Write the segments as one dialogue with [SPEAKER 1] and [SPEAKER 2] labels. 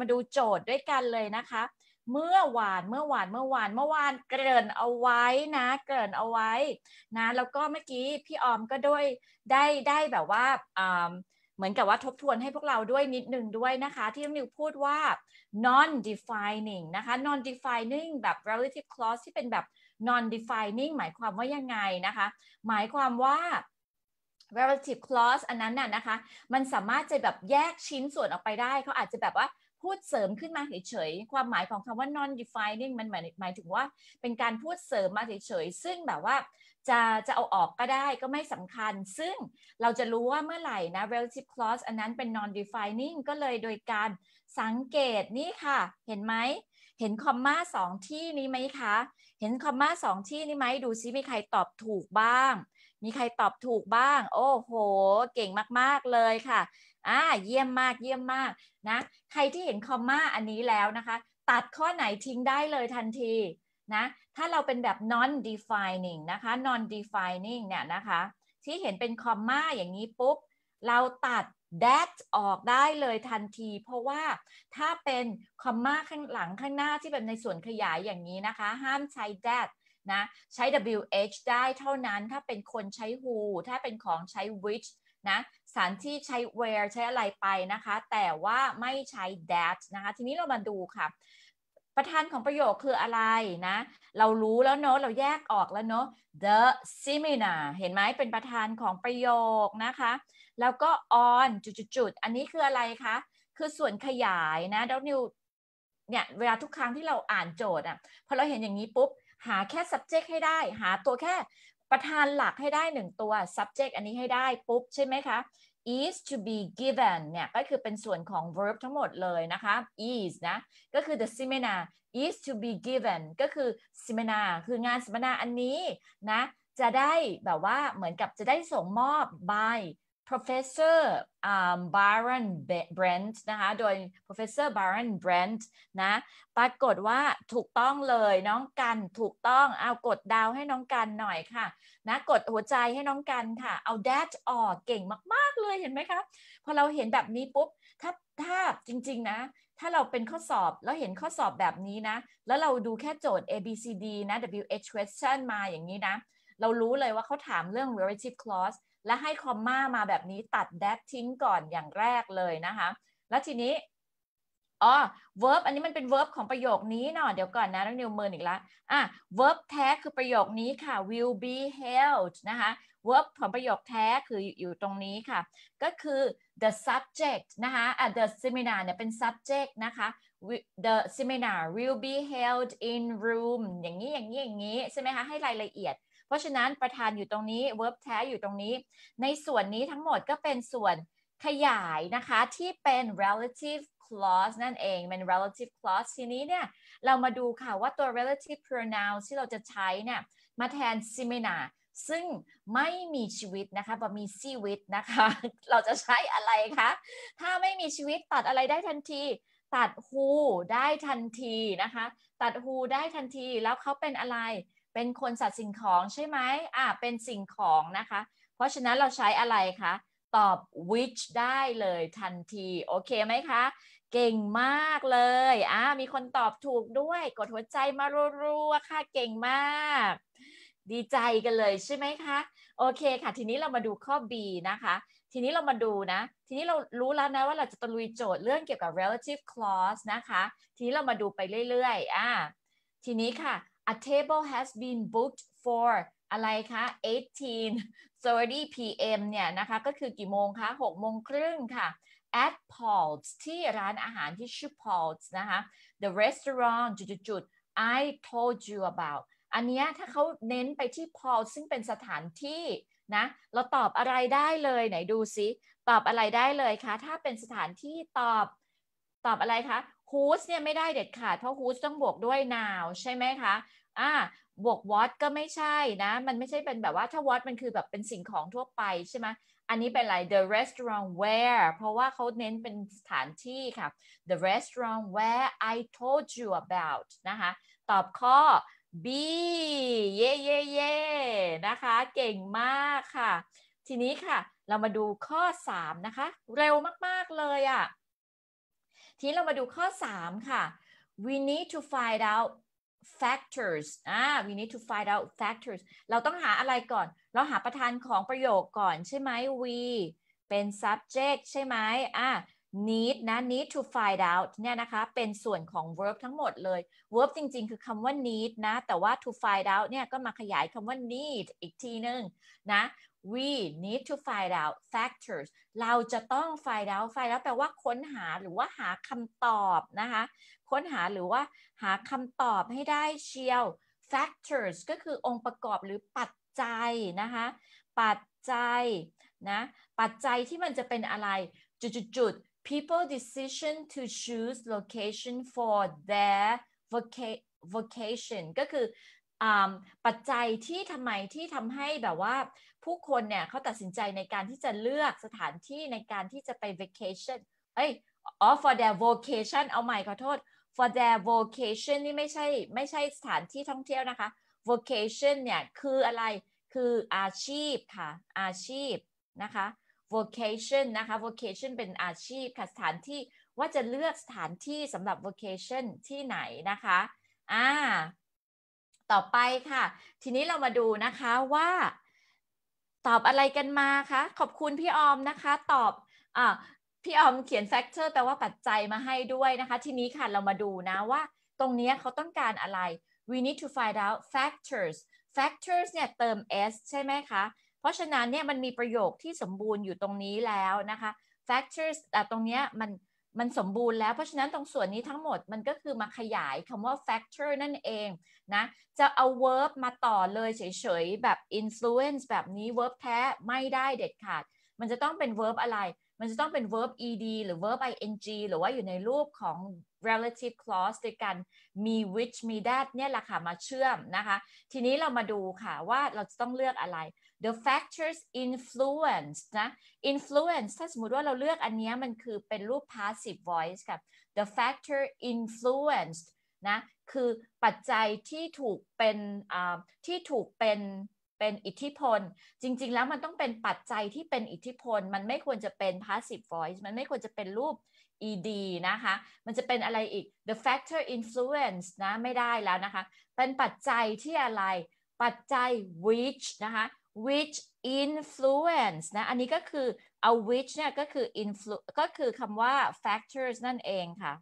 [SPEAKER 1] มาดูโจทย์ด้วยกันเลยนะคะเมื่อวานเมื่อวานเมื่อวานเมื่อวานเกริ่นเอาไว้นะเกริ่นเอาไว้นะแล้วก็เมื่อกี้พี่ออมก็ด้วยได้ได้แบบว่าเหมือนกับว่าทบทวนให้พวกเราด้วยนิดนึงด้วยนะคะที่นิวพูดว่า non defining นะคะ non defining แบบ relative clause ที่เป็นแบบ non defining หมายความว่ายังไงนะคะหมายความว่า relative clause อันนั้นน่ะนะคะมันสามารถจะแบบแยกชิ้นส่วนออกไปได้เขาอาจจะแบบว่าพูดเสริมขึ้นมาเฉยๆ ความหมายของคำว่า non defining มันหมายหมายถึงว่าเป็นการพูดเสริมมาเฉยๆ ซึ่งแบบว่าจะจะเอาออกก็ได้ก็ไม่สำคัญ ซึ่งเราจะรู้ว่าเมื่อไหร่นะ relative clause อันนั้นเป็น non defining ก็เลยโดยการสังเกตนี่ค่ะ เห็นไหม เห็นคอมมาสองที่นี้ไหมคะ เห็นคอมมาสองที่นี้ไหมดูซิมีใครตอบถูกบ้าง มีใครตอบถูกบ้าง โอ้โห เก่งมากๆเลยค่ะอ่าเยี่ยมมากเยี่ยมมากนะใครที่เห็นคอมมาอันนี้แล้วนะคะ ตัดข้อไหนทิ้งได้เลยทันทีนะถ้าเราเป็นแบบ non defining นะคะ non defining เนี่ยนะคะ ที่เห็นเป็นคอมมาอย่างนี้ปุ๊บเราตัด that ออกได้เลยทันที เพราะว่าถ้าเป็นคอมมาข้างหลังข้างหน้าที่เป็นในส่วนขยายอย่างนี้นะคะ ห้ามใช้ that นะใช้ wh ได้เท่านั้นถ้าเป็นคนใช้ who ถ้าเป็นของใช้ which นะสถานที่ใช้ where ใช้อะไรไปนะคะ แต่ว่าไม่ใช้ that นะคะ ทีนี้เรามาดูค่ะประธานของประโยคคืออะไรนะ เรารู้แล้วเนาะเราแยกออกแล้วเนาะ the seminar เห็นไหมเป็นประธานของประโยคนะคะ แล้วก็ on จุดๆอันนี้คืออะไรคะคือส่วนขยายนะดนิวเนี่ยเวลาทุกครั้งที่เราอ่านโจทย์อ่ะพอเราเห็นอย่างนี้ปุ๊บหาแค่ subject ให้ได้หาตัวแค่ประธานหลักให้ได้หนึ่งตัว subject อันนี้ให้ได้ปุ๊บใช่ไหมคะ is to be given เนี่ยก็คือเป็นส่วนของ verb ทั้งหมดเลยนะคะ is นะ ก็คือ the seminar is to be given ก็คือ seminar คืองานสัมมนาอันนี้ นะ จะได้แบบว่าเหมือนกับจะได้ส่งมอบ by professor um, Baron Brent นะคะ โดย professor Baron Brent นะ ปรากฏว่าถูกต้องเลยน้องกัน ถูกต้องเอากดดาวให้น้องกันหน่อยค่ะ นะ กดหัวใจให้น้องกันค่ะ เอา dash ออกเก่งมากๆ เลยเห็นไหมคะพอเราเห็นแบบนี้ปุ๊บ ถ้าถ้า จริงๆ นะ ถ้าเราเป็นข้อสอบ แล้วเห็นข้อสอบแบบนี้นะ แล้วเราดูแค่โจทย์ A B C D นะ W H question มาอย่างนี้นะ เรารู้เลยว่าเขาถามเรื่อง relative clause และให้คอมมามาแบบนี้ตัดแดกทิ้งก่อนอย่างแรกเลยนะคะแล้วทีนี้อ๋อ verb อันนี้มันเป็น verb ของประโยคนี้เนาะเดี๋ยวก่อนนะต้องนิวเมินอีกแล้วอ่ะ verb แท้คือประโยคนี้ค่ะ will be held นะคะ verb ของประโยคแท้คือ อยู่ตรงนี้ค่ะ ก็คือ the subject นะคะอ่ะ the seminar เนี่ยเป็น subject นะคะ the seminar will be held in room อย่างนี้อย่างนี้อย่างนี้ใช่ไหมคะให้รายละเอียดเพราะฉะนั้นประธานอยู่ตรงนี้ verb แท้อยู่ตรงนี้ ในส่วนนี้ทั้งหมดก็เป็นส่วนขยายนะคะที่เป็น relative clause นั่นเองเป็น relative clause ทีนี้เนี่ยเรามาดูค่ะว่าตัว relative pronoun ที่เราจะใช้เนี่ยมาแทน s i m i n a ซึ่งไม่มีชีวิตนะคะบอมีชีวิตนะคะ เราจะใช้อะไรคะถ้าไม่มีชีวิตตัดอะไรได้ทันที ตัด who ได้ทันทีนะคะ ตัด who ได้ทันทีแล้วเขาเป็นอะไรเป็นคนสัตว์สิ่งของใช่ไหมอ่า เป็นสิ่งของนะคะ เพราะฉะนั้นเราใช้อะไรคะ ตอบ which ได้เลย ทันที โอเคไหมคะ เก่งมากเลย อ่า มีคนตอบถูกด้วย กดหัวใจมารัวๆ ค่ะ เก่งมาก ดีใจกันเลยใช่ไหมคะ โอเคค่ะ ทีนี้เรามาดูข้อ B นะคะ ทีนี้เรามาดูนะ ทีนี้เรารู้แล้วนะว่าเราจะตะลุยโจทย์เรื่องเกี่ยวกับ relative clause นะคะ ทีนี้เรามาดูไปเรื่อยๆ อ่า ทีนี้ค่ะ a table has been booked for อะไรคะ18:30 p.m. เนี่ยนะคะก็คือกี่โมงคะ6โมงครึ่งค่ะ at Paul's ที่ร้านอาหารที่ชื่อ Paul's นะคะ the restaurant จุดๆ I told you about อันนี้ถ้าเขาเน้นไปที่ Paul's ซึ่งเป็นสถานที่นะ เราตอบอะไรได้เลยไหนดูซิตอบอะไรได้เลยคะถ้าเป็นสถานที่ตอบตอบอะไรคะ whose เนี่ยไม่ได้เด็ดขาดเพราะ whose ต้องบวกด้วย n o w ใช่ไหมคะอ่าบวกวอตก็ไม่ใช่นะ มันไม่ใช่เป็นแบบว่าถ้าวอตมันคือแบบเป็นสิ่งของทั่วไปใช่ไหมอันนี้เป็นอะไร the restaurant where เพราะว่าเขาเน้นเป็นสถานที่ค่ะ the restaurant where I told you about นะคะ ตอบข้อ B เย่เย่เย่นะคะ เก่งมากค่ะ ทีนี้ค่ะ เรามาดูข้อ 3 นะคะ เร็วมากๆเลยอะ่ะทีนี้เรามาดูข้อ 3 ค่ะ we need to find out factors อ่า we need to find out factors เราต้องหาอะไรก่อน เราหาประธานของประโยคก่อนใช่ไหม we เป็น subject ใช่ไหมอ่า need นะ need to find out เนี่ยนะคะ เป็นส่วนของ verb ทั้งหมดเลย verb จริงๆ คือคำว่า need นะ แต่ว่า to find out เนี่ย ก็มาขยายคำว่า need อีกทีนึงนะ we need to find out factors เราจะต้อง find out find out แปลว่าค้นหาหรือว่าหาคำตอบนะคะค้นหาหรือว่าหาคำตอบให้ได้เชียว factors ก็คือองค์ประกอบหรือปัจจัยนะคะปัจจัยนะ ปัจจัยที่มันจะเป็นอะไร จุดๆ people decision to choose location for their vocation ก็คือปัจจัยที่ทำไมที่ทำให้แบบว่า ผู้คนเนี่ยเขาตัดสินใจในการที่จะเลือกสถานที่ในการที่จะไป vacation เอ้ยอ๋อ for their vocation เอาใหม่ขอโทษ for their vocation นี่ไม่ใช่ไม่ใช่สถานที่ท่องเที่ยวนะคะ vocation เนี่ยคืออะไรคืออาชีพค่ะอาชีพนะคะ vocation นะคะ vocation เป็นอาชีพค่ะ สถานที่ว่าจะเลือกสถานที่สำหรับ vocation ที่ไหนนะคะอ่าต่อไปค่ะทีนี้เรามาดูนะคะว่าตอบอะไรกันมาคะ ขอบคุณพี่ออมนะคะตอบอ่าพี่ออมเขียนแฟกเตอร์แปลว่าปัจจัยมาให้ด้วยนะคะ ทีนี้ค่ะเรามาดูนะว่าตรงนี้เขาต้องการอะไร we need to find out factors factors เนี่ยเติม s ใช่ไหมคะ เพราะฉะนั้นเนี่ยมันมีประโยคที่สมบูรณ์อยู่ตรงนี้แล้วนะคะ factors แต่ตรงนี้มันมันสมบูรณ์แล้ว เพราะฉะนั้นตรงส่วนนี้ทั้งหมดมันก็คือมาขยายคำว่า factor นั่นเองนะจะเอา verb มาต่อเลยเฉยๆแบบ influence แบบนี้ verb แท้ไม่ได้เด็ดขาดมันจะต้องเป็น verb อะไรมันจะต้องเป็น verb ed หรือ verb ing หรือว่าอยู่ในรูปของ relative clause ด้วยกันมี which มี that เนี่ยแหละค่ะมาเชื่อมนะคะ ทีนี้เรามาดูค่ะว่าเราจะต้องเลือกอะไร the factors influence นะ influence ถ้าสมมติว่าเราเลือกอันนี้มันคือเป็นรูป passive voice กับ the factor influenced นะ คือปัจจัยที่ถูกเป็นที่ถูกเป็นเป็นอิทธิพลจริง ๆ แล้วมันต้องเป็นปัจจัยที่เป็นอิทธิพลมันไม่ควรจะเป็น passive voice มันไม่ควรจะเป็นรูป ed นะคะมันจะเป็นอะไรอีก the factor influence นะไม่ได้แล้วนะคะ เป็นปัจจัยที่อะไรปัจจัย which นะคะ which influence นะอันนี้ก็คือเอา which เนี่ยก็คือ influ ก็คือคำว่า factors นั่นเองค่ะ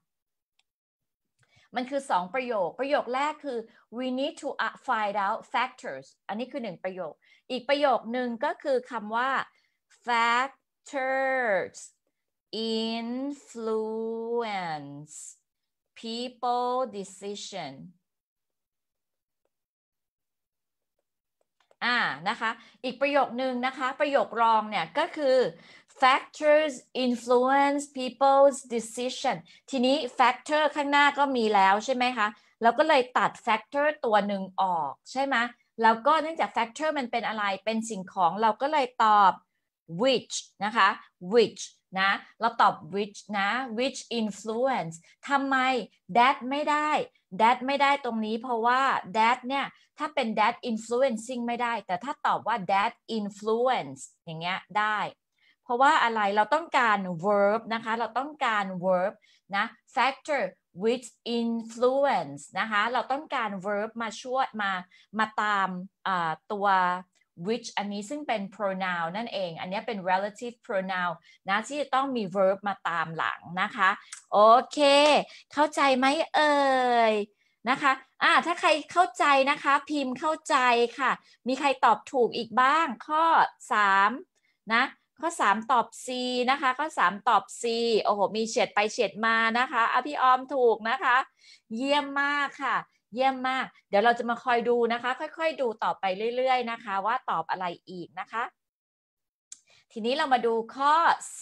[SPEAKER 1] มันคือ 2 ประโยค ประโยคแรกคือ we need to find out factors อันนี้คือ 1 ประโยค อีกประโยคหนึ่งก็คือคำว่า factors influence people decision อ่า นะคะ อีกประโยคหนึ่งนะคะ ประโยครองเนี่ยก็คือ factors influence people's decision ทีนี้ factor ข้างหน้าก็มีแล้วใช่ไหมคะเราก็เลยตัด factor ตัวหนึ่งออกใช่ไหม แล้วก็เนื่องจาก factor มันเป็นอะไร เป็นสิ่งของเราก็เลยตอบ which นะคะ which นะ เราตอบ which นะ which influence ทำไม that ไม่ได้ that ไม่ได้ตรงนี้เพราะว่า that เนี่ย ถ้าเป็น that influencing ไม่ได้ แต่ถ้าตอบว่า that influence อย่างเงี้ยได้เพราะว่าอะไรเราต้องการ verb นะคะ เราต้องการ verb นะ factor which influence นะคะ เราต้องการ verb มาช่วยมามาตามตัว which อันนี้ซึ่งเป็น pronoun นั่นเอง อันนี้เป็น relative pronoun นะที่จะต้องมี verb มาตามหลังนะคะ โอเค เข้าใจไหมเอ่ย นะคะ อ่าถ้าใครเข้าใจนะคะ พิมพ์เข้าใจค่ะ มีใครตอบถูกอีกบ้างข้อ3 นะข้อ3ตอบ C นะคะข้อ3ตอบ C โอ้โหมีเฉียดไปเฉียดมานะคะอพี่ออมถูกนะคะ เยี่ยมมากค่ะ เยี่ยมมาก เดี๋ยวเราจะมาคอยดูนะคะ ค่อยๆดูต่อไปเรื่อยๆนะคะ ว่าตอบอะไรอีกนะคะ ทีนี้เรามาดูข้อ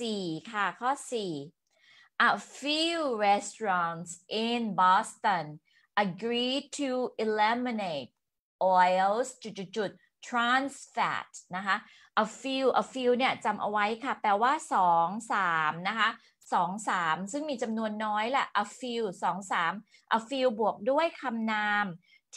[SPEAKER 1] 4ค่ะข้อ 4 A few restaurants in Boston agreed to eliminate oils จุดๆ trans fat นะคะ a few a few เนี่ยจำเอาไว้ค่ะแปลว่า2 3นะคะ2 3ซึ่งมีจำนวนน้อยแหละ a few 2 3 a few บวกด้วยคำนาม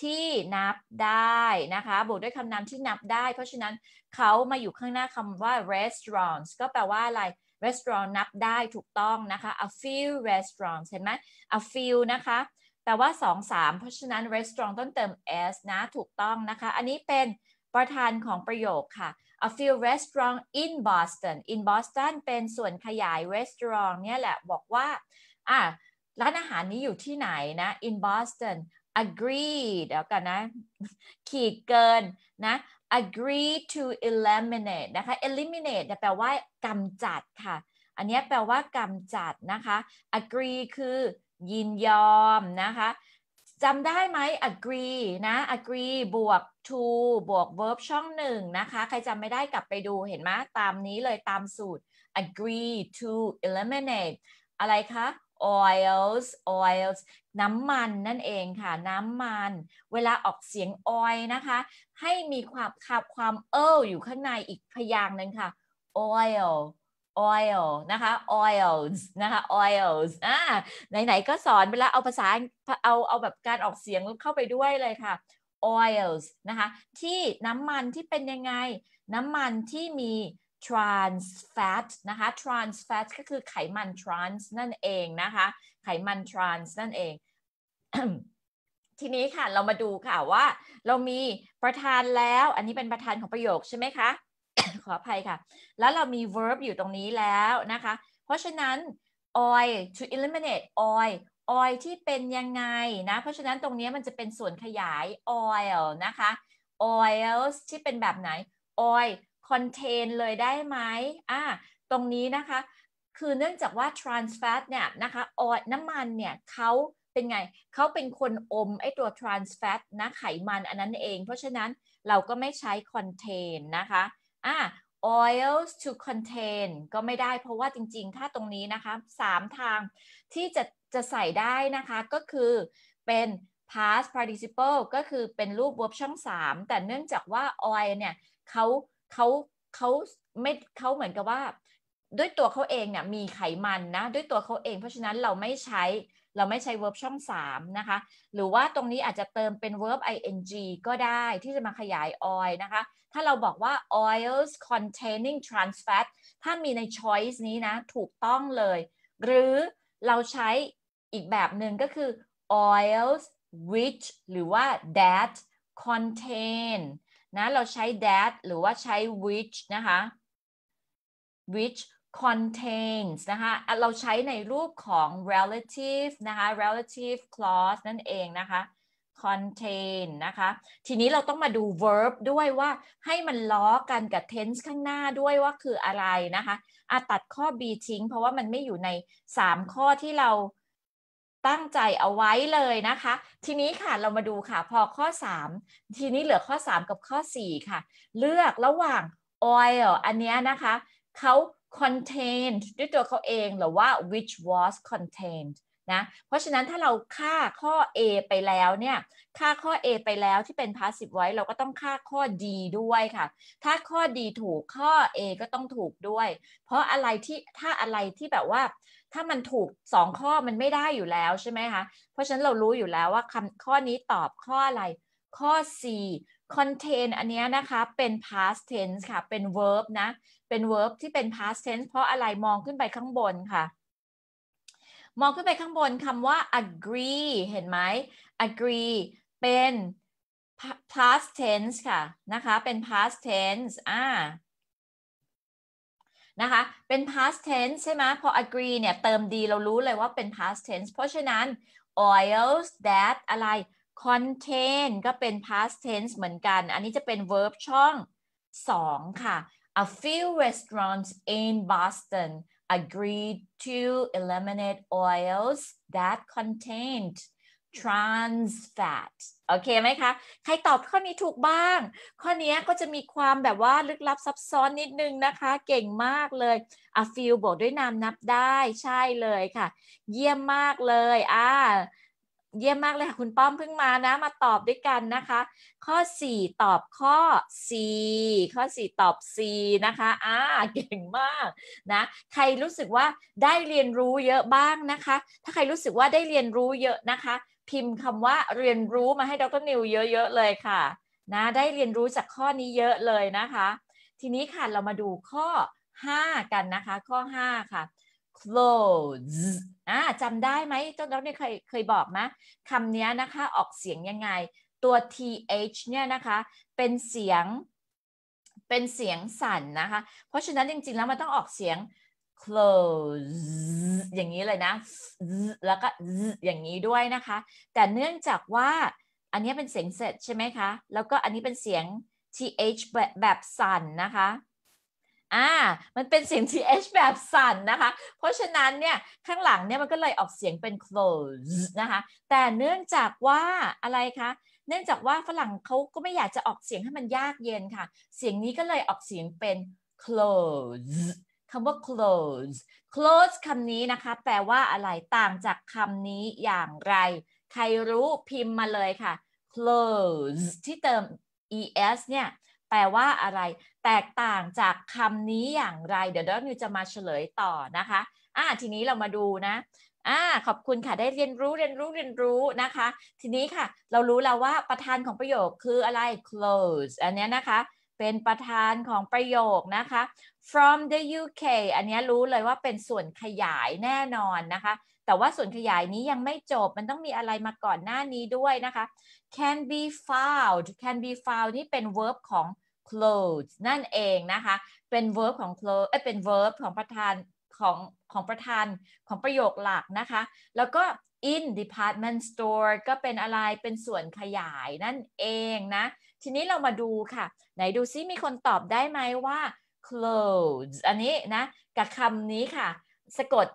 [SPEAKER 1] ที่นับได้นะคะบวกด้วยคำนามที่นับได้ เพราะฉะนั้นเขามาอยู่ข้างหน้าคำว่า restaurants ก็แปลว่าอะไร restaurant นับได้ถูกต้องนะคะ a few restaurants เห็นไหม a few นะคะ แปลว่า 2 3 เพราะฉะนั้น restaurant ต้องเติม s นะถูกต้องนะคะอันนี้เป็นประธานของประโยคค่ะ a few restaurant in Boston in Boston เป็นส่วนขยาย restaurant เนี่ยแหละบอกว่า อ่ะร้านอาหารนี้อยู่ที่ไหนนะ in Boston agree เดี๋ยวกันนะ ขีดเกินนะ agree to eliminate นะคะ eliminate แปลว่ากำจัดค่ะ อันนี้แปลว่ากำจัดนะคะ agree คือยินยอมนะคะจำได้ไหม agree นะ agree บวก to บวก verb ช่องหนึ่งนะคะ ใครจำไม่ได้กลับไปดูเห็นไหมตามนี้เลยตามสูตร agree to eliminate อะไรคะ oils oils น้ำมันนั่นเองค่ะน้ำมัน เวลาออกเสียง oil นะคะ ให้มีความคับความ เอออยู่ข้างในอีกพยางค์หนึ่งค่ะ oil oil นะคะ oils นะคะ oils อ่าไหนๆก็สอนไปแล้วเอาภาษาเอาเอาแบบการออกเสียงเข้าไปด้วยเลยค่ะ oils นะคะที่น้ำมันที่เป็นยังไง น้ำมันที่มี trans fat นะคะ trans fat ก็คือไขมัน trans นั่นเองนะคะไขมัน trans นั่นเองทีนี้ค่ะเรามาดูค่ะว่าเรามีประธานแล้วอันนี้เป็นประธานของประโยคใช่ไหมคะขออภัยค่ะ แล้วเรามี verb อยู่ตรงนี้แล้วนะคะ เพราะฉะนั้น oil to eliminate oil oil ที่เป็นยังไงนะ เพราะฉะนั้นตรงนี้มันจะเป็นส่วนขยาย oil นะคะ oils ที่เป็นแบบไหน oil contain เลยได้ไหมอ่าตรงนี้นะคะ คือเนื่องจากว่า trans fat เนี่ยนะคะ oil น้ำมันเนี่ยเขาเป็นไงเขาเป็นคนอมไอตัว trans fat นะไขมันอันนั้นเอง เพราะฉะนั้นเราก็ไม่ใช้ contain นะคะอ่ะ oils to contain ก็ไม่ได้เพราะว่าจริงๆถ้าตรงนี้นะคะสามทางที่จะจะใส่ได้นะคะก็คือเป็น past participle ก็คือเป็นรูป verb ช่อง3 แต่เนื่องจากว่า oil เนี่ยเขาเขาเขาไม่เขาเหมือนกับว่า ด้วยตัวเขาเองเนี่ยมีไขมันนะด้วยตัวเขาเองเพราะฉะนั้นเราไม่ใช้เราไม่ใช้ verb ช่อง 3 นะคะ หรือว่าตรงนี้อาจจะเติมเป็น verb ing ก็ได้ที่จะมาขยาย oil นะคะ ถ้าเราบอกว่า oils containing trans fat ถ้ามีใน choice นี้นะถูกต้องเลย หรือเราใช้อีกแบบหนึ่งก็คือ oils which หรือว่า that contain นะเราใช้ that หรือว่าใช้ which นะคะ which contains นะคะ เราใช้ในรูปของ relative นะคะ relative clause นั่นเองนะคะ contain นะคะ ทีนี้เราต้องมาดู verb ด้วยว่าให้มันล้อกันกับ tense ข้างหน้าด้วยว่าคืออะไรนะคะอาตัดข้อ b ทิ้งเพราะว่า มันไม่อยู่ใน 3 ข้อที่เราตั้งใจเอาไว้เลย นะคะ ทีนี้ค่ะเรามาดู ค่ะ พอข้อ 3 ทีนี้เหลือข้อ 3 กับข้อ4ค่ะ เลือกระหว่าง oil อันนี้นะคะเขา contained ด้วยตัวเขาเองหรือว่า which was contained นะ เพราะฉะนั้นถ้าเราค่าข้อ A ไปแล้วเนี่ย ค่าข้อ A ไปแล้วที่เป็น passive voice เราก็ต้องค่าข้อ D ด้วยค่ะ ถ้าข้อ D ถูกข้อ A ก็ต้องถูกด้วย เพราะอะไรที่ ถ้าอะไรที่แบบว่า ถ้ามันถูก 2 ข้อมันไม่ได้อยู่แล้วใช่ไหมคะ เพราะฉะนั้นเรารู้อยู่แล้วว่าคำข้อนี้ตอบข้ออะไร ข้อ C contain อันนี้นะคะเป็น past tense ค่ะเป็น verb นะเป็น verb ที่เป็น past tense เพราะอะไรมองขึ้นไปข้างบนค่ะ มองขึ้นไปข้างบนคำว่า agree เห็นไหม agree เป็น past tense ค่ะนะคะเป็น past tense อ่านะคะเป็น past tense ใช่ไหมพอ agree เนี่ยเติม d เรารู้เลยว่าเป็น past tense เพราะฉะนั้น oils that อะไร contain ก็เป็น past tense เหมือนกัน อันนี้จะเป็น verb ช่อง 2 ค่ะ a few restaurants in Boston agreed to eliminate oils that contained trans fat โอเคไหมคะ ใครตอบข้อนี้ถูกบ้าง ข้อนี้ก็จะมีความแบบว่าลึกลับซับซ้อนนิดนึงนะคะ เก่งมากเลย A few บอกด้วยนามนับได้ ใช่เลยค่ะ เยี่ยมมากเลยอ่าเยี่ยมมากเลยค่ะคุณป้อมเพิ่งมานะมาตอบด้วยกันนะคะข้อ 4 ตอบข้อ4ข้อ 4 ตอบ4นะคะอ่าเก่งมากนะใครรู้สึกว่าได้เรียนรู้เยอะบ้างนะคะถ้าใครรู้สึกว่าได้เรียนรู้เยอะนะคะพิมพ์คำว่าเรียนรู้มาให้ดรนิวเยอะๆเลยค่ะนะได้เรียนรู้จากข้อนี้เยอะเลยนะคะทีนี้ค่ะเรามาดูข้อ 5 กันนะคะข้อ5ค่ะ clothes อ่าจำได้ไหมต้นรัาเนี่ยเคยเคยบอกมะคำนี้นะคะออกเสียงยังไงตัว th เนี่ยนะคะ เป็นเสียง เป็นเสียงสั่นนะคะเพราะฉะนั้นจริงๆแล้วมันต้องออกเสียง close อย่างนี้เลยนะ แล้วก็อย่างนี้ด้วยนะคะ แต่เนื่องจากว่าอันนี้เป็นเสียงเสร็จใช่ไหมคะแล้วก็อันนี้เป็นเสียง th แบบสั่นนะคะ่ามันเป็นเสียง th แบบสั่นนะคะ เพราะฉะนั้นเนี่ยข้างหลังเนี่ยมันก็เลยออกเสียงเป็น close นะคะ แต่เนื่องจากว่าอะไรคะ เนื่องจากว่าฝรั่งเขาก็ไม่อยากจะออกเสียงให้มันยากเย็นค่ะ เสียงนี้ก็เลยออกเสียงเป็น close คำว่า close close คำนี้นะคะ แปลว่าอะไรต่างจากคำนี้อย่างไร ใครรู้พิมพ์มาเลยค่ะ close ที่เติม es เนี่ยแปลว่าอะไรแตกต่างจากคำนี้อย่างไรเดี๋ยวดนิวจะมาเฉลยต่อนะคะอ่าทีนี้เรามาดูนะอ่าขอบคุณค่ะได้เรียนรู้เรียนรู้เรียนรู้นะคะ ทีนี้ค่ะเรารู้แล้วว่า ประธานของประโยคคืออะไร close อันนี้นะคะ เป็นประธานของประโยคนะคะ from the UK อันนี้รู้เลยว่าเป็นส่วนขยายแน่นอนนะคะ แต่ว่าส่วนขยายนี้ยังไม่จบ มันต้องมีอะไรมาก่อนหน้านี้ด้วยนะคะ can be found can be found นี่เป็น verb ของ clothes นั่นเองนะคะ เป็น verb ของ clothes เอ้เป็น verb ของประธานของของประธาน ของประโยคหลักนะคะ แล้วก็ in department store ก็เป็นอะไร เป็นส่วนขยายนั่นเองนะ ทีนี้เรามาดูค่ะ ไหนดูซิมีคนตอบได้ไหมว่า clothes อันนี้นะ กับคำนี้ค่ะ สะกด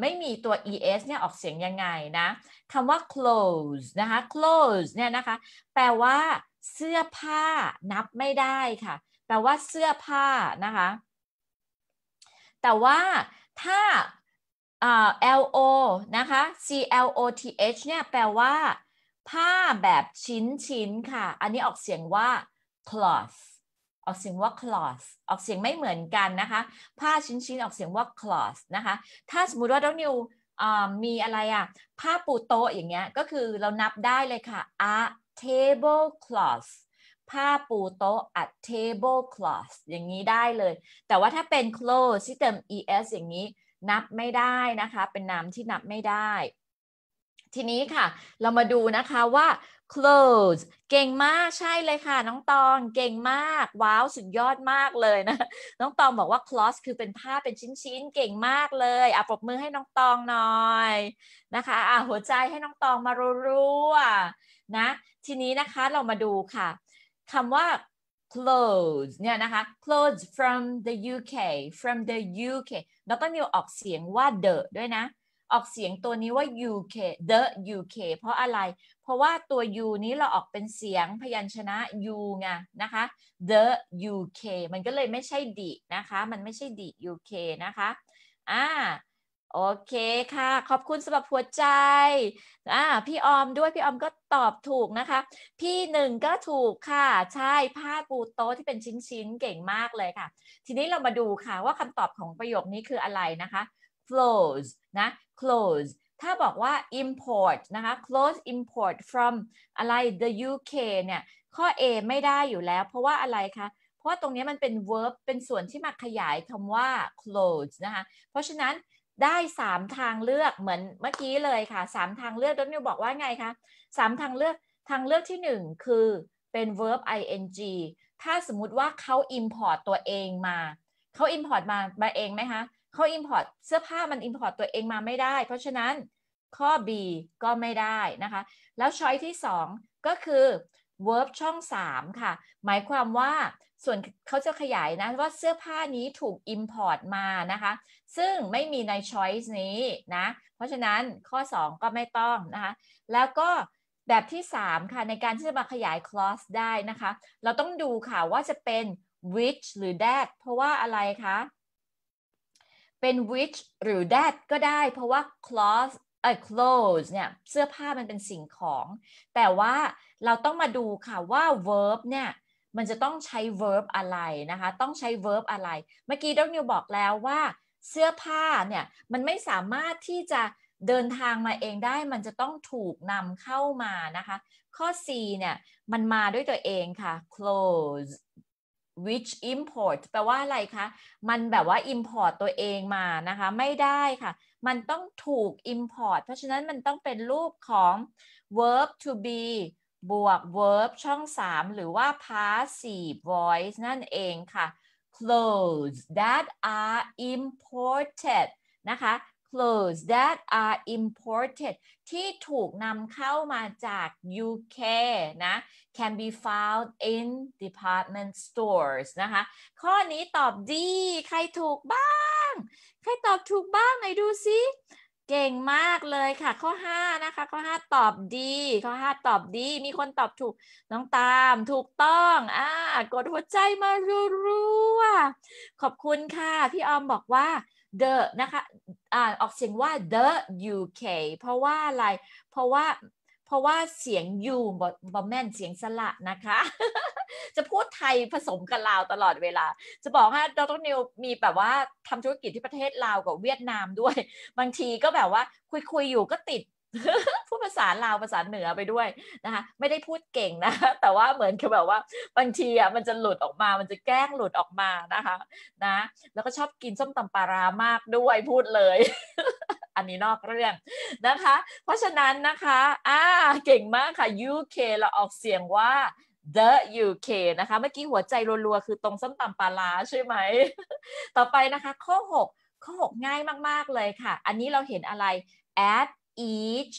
[SPEAKER 1] ไม่มีตัว es เนี่ยออกเสียงยังไงนะ คำว่า clothes นะคะ clothes เนี่ยนะคะ แปลว่าเสื้อผ้านับไม่ได้ค่ะ แปลว่าเสื้อผ้านะคะ แต่ว่าถ้า L O นะคะ C L O T H เนี่ยแปลว่าผ้าแบบชิ้นชิ้นค่ะ อันนี้ออกเสียงว่า cloth ออกเสียงว่า cloth ออกเสียงไม่เหมือนกันนะคะผ้าชิ้นชิ้นออกเสียงว่า cloth นะคะถ้าสมมุติว่าดนิวมีอะไรอะผ้าปูโต๊ะอย่างเงี้ยก็คือเรานับได้เลยค่ะ a table cloth ผ้าปูโต๊ะ a table cloth อย่างนี้ได้เลย แต่ว่าถ้าเป็น clothes ที่เติม es อย่างนี้นับไม่ได้นะคะ เป็นนามที่นับไม่ได้ ทีนี้ค่ะ เรามาดูนะคะว่า clothes เก่งมากใช่เลยค่ะ น้องตองเก่งมากว้าวสุดยอดมากเลยนะน้องตองบอกว่า cloth คือเป็นผ้าเป็นชิ้นๆเก่งมากเลยอ่ะปรบมือให้น้องตองหน่อยนะคะอ่ะหัวใจให้น้องตองมารัวๆนะทีนี้นะคะเรามาดูค่ะคำว่า clothes เนี่ยนะคะ clothes from the UK from the UK แล้วก็นิวออกเสียงว่า the ด้วยนะ ออกเสียงตัวนี้ว่า UK the UK เพราะอะไรเพราะว่าตัว u นี้เราออกเป็นเสียงพยัญชนะ u ไงนะคะ the UK มันก็เลยไม่ใช่ดินะคะ มันไม่ใช่ดิ UK นะคะ อ่า โอเคค่ะ ขอบคุณสำหรับหัวใจ อ่า พี่ออมด้วย พี่ออมก็ตอบถูกนะคะ พี่หนึ่งก็ถูกค่ะ ใช่ ผ้าปูโต๊ะที่เป็นชิ้นๆ เก่งมากเลยค่ะ ทีนี้เรามาดูค่ะว่าคำตอบของประโยคนี้คืออะไรนะคะ close นะ close ถ้าบอกว่า import นะคะ close import from อะไร the UK เนี่ย ข้อ A ไม่ได้อยู่แล้ว เพราะว่าอะไรคะ เพราะว่าตรงนี้มันเป็น verb เป็นส่วนที่มาขยายคำว่า close นะคะ เพราะฉะนั้นได้ 3 ทางเลือกเหมือนเมื่อกี้เลยค่ะ3ทางเลือกดนิวบอกว่าไงคะ3ทางเลือก ทางเลือกที่ 1 คือเป็น verb ing ถ้าสมมติว่าเขา import ตัวเองมา เขา import มามาเองไหมคะเขา import เสื้อผ้ามัน import ตัวเองมาไม่ได้ เพราะฉะนั้นข้อ B ก็ไม่ได้นะคะ แล้วช้อยที่2ก็คือ verb ช่อง 3 ค่ะ หมายความว่าส่วนเขาจะขยายนะว่าเสื้อผ้านี้ถูก import มานะคะ ซึ่งไม่มีใน choice นี้นะ เพราะฉะนั้นข้อ 2 ก็ไม่ต้องนะคะ แล้ว ก็แบบที่3ค่ะในการที่จะมาขยาย clause ได้นะคะ เราต้องดูค่ะว่าจะเป็น which หรือ that เพราะว่าอะไรคะ เป็น which หรือ that ก็ได้เพราะว่า clause เออ clothes เนี่ยเสื้อผ้ามันเป็นสิ่งของ แต่ว่าเราต้องมาดูค่ะว่า verb เนี่ยมันจะต้องใช้ verb อะไรนะคะ ต้องใช้ verb อะไร เมื่อกี้ดรนิวบอกแล้วว่า เสื้อผ้าเนี่ย มันไม่สามารถที่จะเดินทางมาเองได้มันจะต้องถูกนำเข้ามา นะคะ ข้อ C เนี่ยมันมาด้วยตัวเองค่ะ clothes which import แปลว่าอะไรคะมันแบบ ว่า import ตัวเองมานะคะไม่ได้ค่ะมันต้องถูก import เพราะฉะนั้นมันต้องเป็นรูปของ verb to be บวก verb ช่อง 3 หรือว่า passive voice นั่นเองค่ะ clothes that are imported นะคะ clothes that are imported ที่ถูกนำเข้ามาจาก UK นะ can be found in department stores นะคะ ข้อนี้ตอบดี ใครถูกบ้าง ใครตอบถูกบ้างไหนดูซิ เก่งมากเลยค่ะ ข้อ 5 นะคะ ข้อ 5 ตอบดีข้อ 5 ตอบดี มีคนตอบถูกน้องตาม ถูกต้องอ่ากดหัวใจมารัวๆ ขอบคุณค่ะ พี่ออมบอกว่า the นะคะอ่าออกเสียงว่า the UK เพราะว่าอะไร เพราะว่าเพราะว่าเสียง u บอมแมนเสียงสระนะคะจะพูดไทยผสมกับลาวตลอดเวลา จะบอกว่าดรนิวมีแบบว่าทำธุรกิจที่ประเทศลาวกับเวียดนามด้วยบางทีก็แบบว่าคุยๆอยู่ก็ติดพูดภาษาลาวภาษาเหนือไปด้วยนะคะไม่ได้พูดเก่งนะแต่ว่าเหมือนกับแบบว่า บางทีอ่ะมันจะหลุดออกมา มันจะแกล้งหลุดออกมานะคะนะแล้วก็ชอบกินส้มตำปลารามากด้วย พูดเลย อันนี้นอกเรื่องนะคะ เพราะฉะนั้นนะคะอ่าเก่งมากค่ะ UK เราออกเสียงว่า the UK นะคะเมื่อกี้หัวใจรัวๆคือตรงส้มตำปลาลาใช่ไหม ต่อไปนะคะข้อ6ข้อ6ง่ายมากๆเลยค่ะ อันนี้เราเห็นอะไร add each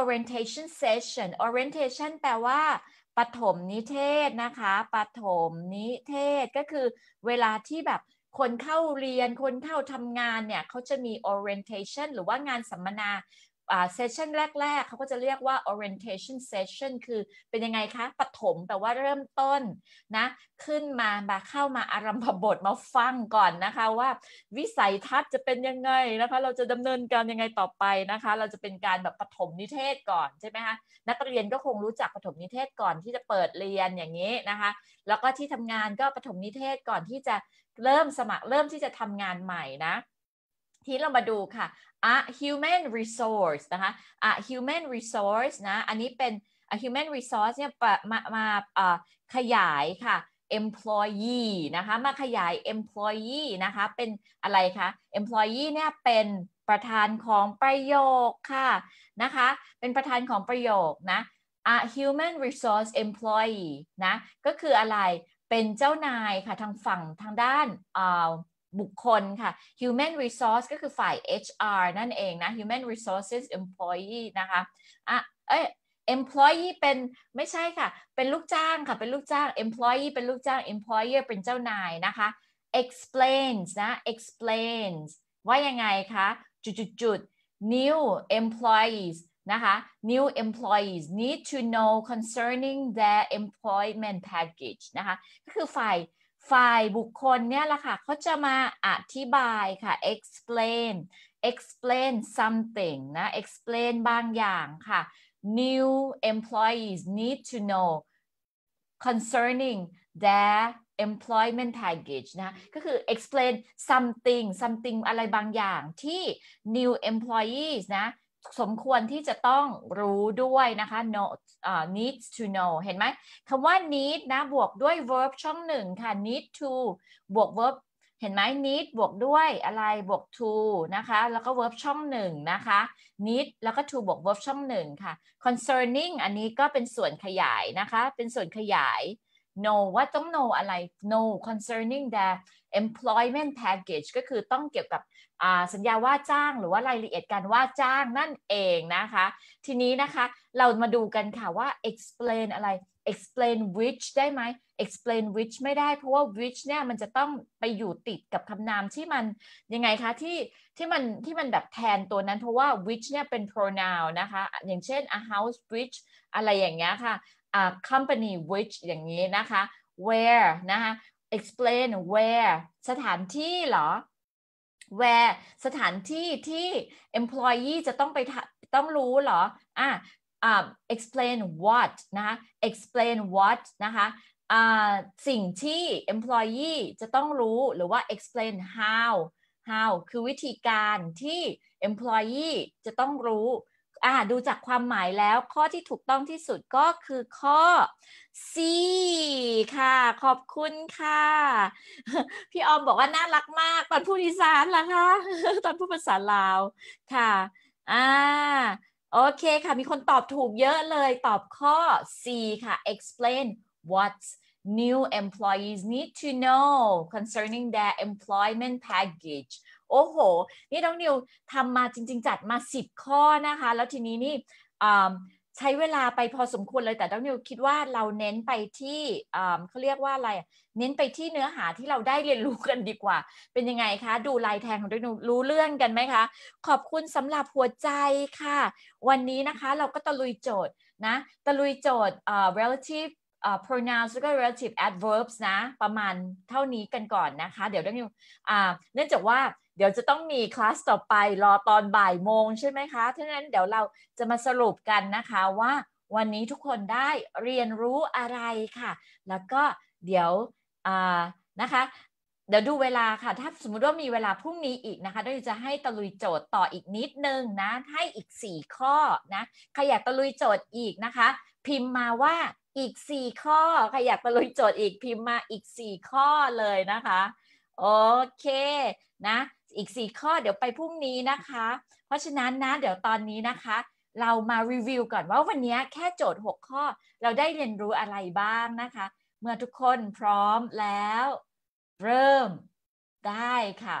[SPEAKER 1] orientation session orientation แปลว่าปฐมนิเทศนะคะปฐมนิเทศ ก็คือ เวลาที่แบบคนเข้าเรียนคนเข้าทำงานเนี่ยเขาจะมี orientation หรือว่างานสัมมนาเซสชันแรกๆเขาก็จะเรียกว่า orientation session คือเป็นยังไงคะ ปฐมแต่ว่าเริ่มต้นนะ ขึ้นมา มาเข้ามาอารมพบทมาฟังก่อนนะคะว่า วิสัยทัศน์จะเป็นยังไงนะคะ เราจะดำเนินการยังไงต่อไปนะคะ เราจะเป็นการแบบปฐมนิเทศก่อนใช่ไหมคะ นักเรียนก็คงรู้จักปฐมนิเทศก่อนที่จะเปิดเรียนอย่างนี้นะคะ แล้วก็ที่ทำงานก็ปฐมนิเทศก่อนที่จะเริ่มสมัคร เริ่มที่จะทำงานใหม่นะทีเรามาดูค่ะ a human resource นะคะ a human resource นะ อันนี้เป็น a human resource เนี่ยมามาขยายค่ะ employee นะคะ มาขยาย employee นะคะ เป็นอะไรคะ employee เนี่ยเป็นประธานของประโยคค่ะนะคะ เป็นประธานของประโยคนะ a human resource employee นะ ก็คืออะไร เป็นเจ้านายค่ะ ทางฝั่งทางด้านบุคคล ค่ะ human resource ก็คือ ฝ่าย HR นั่นเอง นะ human resources employee นะคะ อ่ะ เอ้ย employee เป็น ไม่ใช่ค่ะ เป็นลูกจ้างค่ะ เป็นลูกจ้าง employee เป็นลูกจ้าง employer เป็นเจ้านายนะคะ explains นะ explains ว่ายังไงคะ จุดๆ new employees นะคะ new employees need to know concerning their employment package นะคะ ก็คือฝ่ายฝ่ายบุคคลเนี่ยแหละค่ะเขาจะมาอธิบายค่ะ explain explain something นะ explain บางอย่างค่ะ new employees need to know concerning their employment package นะก็คือ explain something something อะไรบางอย่างที่ new employees นะสมควรที่จะต้องรู้ด้วยนะคะ n o uh, need to know เห็นไหมคำว่า need นะ บวกด้วย verb ช่องหนึ่งค่ะ need to บวก verb เห็นไหม need บวกด้วยอะไรบวก to นะคะ แล้วก็ verb ช่องหนึ่งนะคะ need แล้วก็ to บวก verb ช่องหนึ่งค่ะ concerning อันนี้ก็เป็นส่วนขยายนะคะ เป็นส่วนขยาย know ว่าต้อง know อะไร know concerning t h e employment package ก็คือต้องเกี่ยวกับสัญญาว่าจ้างหรือว่ารายละเอียดการว่าจ้างนั่นเองนะคะ ทีนี้นะคะเรามาดูกันค่ะว่า explain อะไร explain which ได้ไหม explain which ไม่ได้ เพราะว่า which เนี่ยมันจะต้องไปอยู่ติดกับคำนามที่มันยังไงคะที่ที่มันที่มันแบบแทนตัวนั้น เพราะว่า which เนี่ยเป็น pronoun นะคะ อย่างเช่น a house which อะไรอย่างเงี้ยค่ะ a company which อย่างนี้นะคะ where นะคะ explain where สถานที่เหรอ where สถานที่ที่ employee จะต้องไปต้องรู้เหรอ อ่ะ uh, explain what นะคะ explain what นะคะสิ่งที่ employee จะต้องรู้หรือว่า explain how how คือวิธีการที่ employee จะต้องรู้อ่าดูจากความหมายแล้วข้อที่ถูกต้องที่สุดก็คือข้อ C ค่ะขอบคุณค่ะ พี่ออมบอกว่าน่ารักมากตอนพูดอีสานล่ะคะ ตอนพูดภาษาลาวค่ะอ่าโอเคค่ะมีคนตอบถูกเยอะเลยตอบข้อ C ค่ะ explain what new employees need to know concerning their employment package โอ้โห นี่น้องนิวทำมาจริงๆจัดมา 10 ข้อนะคะ แล้วทีนี้นี่ใช้เวลาไปพอสมควรเลย แต่น้องนิวคิดว่าเราเน้นไปที่เขาเรียกว่าอะไร เน้นไปที่เนื้อหาที่เราได้เรียนรู้กันดีกว่า เป็นยังไงคะ ดูลายแทงของน้องนิวรู้เรื่องกันไหมคะ ขอบคุณสำหรับหัวใจค่ะ วันนี้นะคะเราก็ตะลุยโจทย์นะ ตะลุยโจทย์ relative uh, pronouns แล้วก็ relative adverbs นะ ประมาณเท่านี้กันก่อนนะคะ เดี๋ยวเัืงนิวเนื่องจากว่าเดี๋ยว จะ ต้องมีคลาสต่อไปรอตอนบ่ายโมงใช่ไหมคะ้งนั้นเดี๋ยวเราจะมาสรุปกันนะคะว่า วันนี้ทุกคนได้เรียนรู้อะไรค่ะ แล้วก็เดี๋ยวนะคะ เดี๋ยวดูเวลาค่ะ ถ้าสมมติว่ามีเวลาพรุ่งนี้อีกนะคะเราจะให้ตะลุยโจทย์ต่ออีกนิดนึงนะให้อีก 4 ข้อนะใครอยากตะลุยโจทย์อีกนะคะ พิมพ์มาว่าอีก 4 ข้อใครอยากตะลุยโจทย์อีกพิมพ์มาอีก 4 ข้อเลยนะคะโอเคนะอีก 4 ข้อเดี๋ยวไปพรุ่งนี้นะคะ เพราะฉะนั้นนะ เดี๋ยวตอนนี้นะคะเรามารีวิวก่อนว่าวันนี้แค่โจทย์ 6 ข้อเราได้เรียนรู้อะไรบ้างนะคะ เมื่อทุกคนพร้อมแล้วเริ่มได้ค่ะ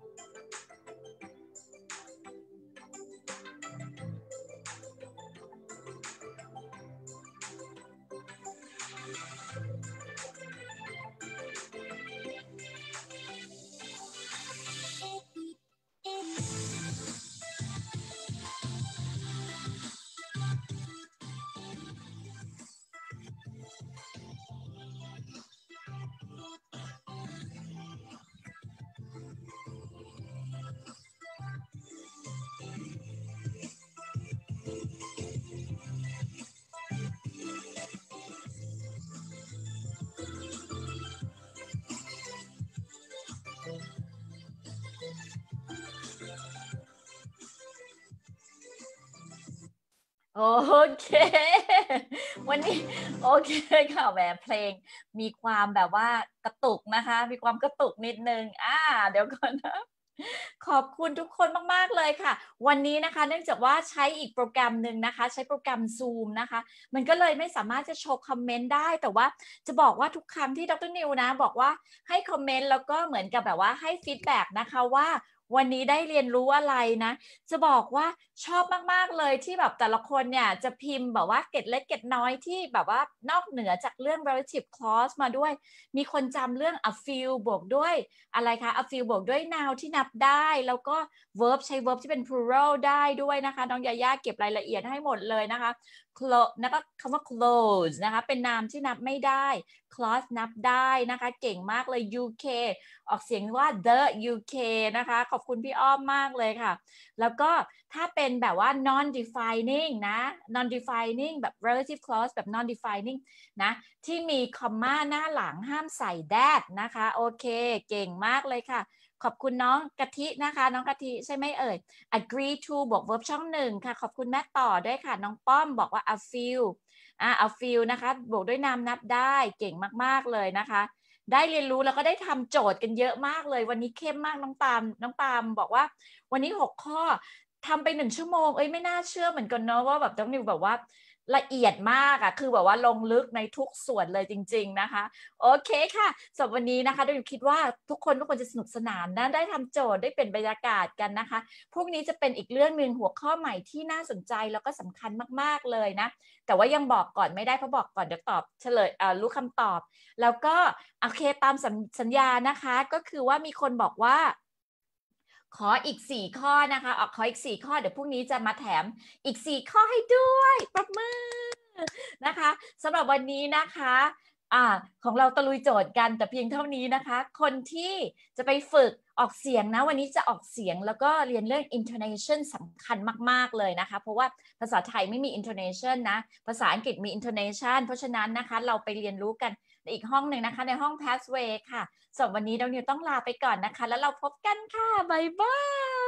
[SPEAKER 1] Thank you. โอเค วันนี้โอเคค่ะแหมเพลง มีความแบบว่ากระตุกนะคะ มีความกระตุกนิดนึง อ่า เดี๋ยวก่อนนะ ขอบคุณทุกคนมากๆเลยค่ะ วันนี้นะคะ เนื่องจากว่าใช้อีกโปรแกรมหนึ่งนะคะ ใช้โปรแกรม Zoom นะคะ มันก็เลยไม่สามารถจะโชว์คอมเมนต์ได้ แต่ว่าจะบอกว่าทุกครั้งที่ดรนิวนะบอกว่าให้คอมเมนต์แล้วก็เหมือนกับแบบว่าให้ฟีดแบ็กนะคะว่าวันนี้ได้เรียนรู้อะไรนะ จะบอกว่าชอบมาก ๆ เลยที่แบบแต่ละคนเนี่ยจะพิมพ์แบบว่าเกตเล็กเกตน้อยที่แบบว่านอกเหนือจากเรื่อง relative clause มาด้วย มีคนจำเรื่อง a few บวกด้วยอะไรคะ a few บวกด้วย now ที่นับได้ แล้วก็ verb ใช้ verb ที่เป็น plural ได้ด้วยนะคะ น้องยาย่าเก็บรายละเอียดให้หมดเลยนะคะ close นะคะคำว่า close นะคะ เป็นนามที่นับไม่ได้ close นับได้นะคะ เก่งมากเลย UK ออกเสียงว่า the UK นะคะ ขอบคุณพี่อ้อมมากเลยค่ะ แล้วก็ถ้าเป็นแบบว่า non defining นะ non defining แบบ relative clause แบบ non defining นะ ที่มี comma หน้าหลังห้ามใส่ that นะคะ โอเค เก่งมากเลยค่ะขอบคุณน้องกะทินะคะน้องกะทิใช่ไหมเอ่ย agree to บวก verb ช่องหนึ่งค่ะ ขอบคุณแม่ต่อด้วยค่ะ น้องป้อมบอกว่า I feel อ่า I feel นะคะบวกด้วยนามนับได้เก่งมากๆ เลยนะคะ ได้เรียนรู้แล้วก็ได้ทำโจทย์กันเยอะมากเลย วันนี้เข้มมากน้องปามน้องปามบอกว่าวันนี้ 6 ข้อทำไปหนึ่งชั่วโมง เอ้ยไม่น่าเชื่อเหมือนกันเนาะว่าแบบต้องนิวแบบว่าละเอียดมากอะคือแบบว่าลงลึกในทุกส่วนเลยจริงๆนะคะ โอเคค่ะสำหรับวันนี้นะคะดิวคิดว่าทุกคนทุกคนจะสนุกสนานนะได้ทำโจทย์ได้เป็นบรรยากาศกันนะคะพรุ่งนี้จะเป็นอีกเรื่องหนึ่งหัวข้อใหม่ที่น่าสนใจแล้วก็สำคัญมากๆเลยนะ แต่ว่ายังบอกก่อนไม่ได้เพราะบอกก่อนเดี๋ยวตอบเฉลยรู้คำตอบ แล้วก็โอเคตามสัญญานะคะก็คือว่ามีคนบอกว่าขออีก 4 ข้อนะคะออกขออีก 4 ข้อ เดี๋ยวพรุ่งนี้จะมาแถมอีก 4 ข้อให้ด้วย ปรบมือนะคะสำหรับวันนี้นะคะอ่าของเราตะลุยโจทย์กัน แต่เพียงเท่านี้นะคะ คนที่จะไปฝึกออกเสียงนะวันนี้จะออกเสียงแล้วก็เรียนเรื่อง intonation สำคัญมากๆเลยนะคะเพราะว่าภาษาไทยไม่มี intonation นะภาษาอังกฤษมี intonation เพราะฉะนั้นนะคะเราไปเรียนรู้กันอีกห้องหนึ่งนะคะ ในห้อง p a s s w a y ค่ะส่วนวันนี้เราเนี่ยต้องลาไปก่อนนะคะ แล้วเราพบกันค่ะ บ๊ายบาย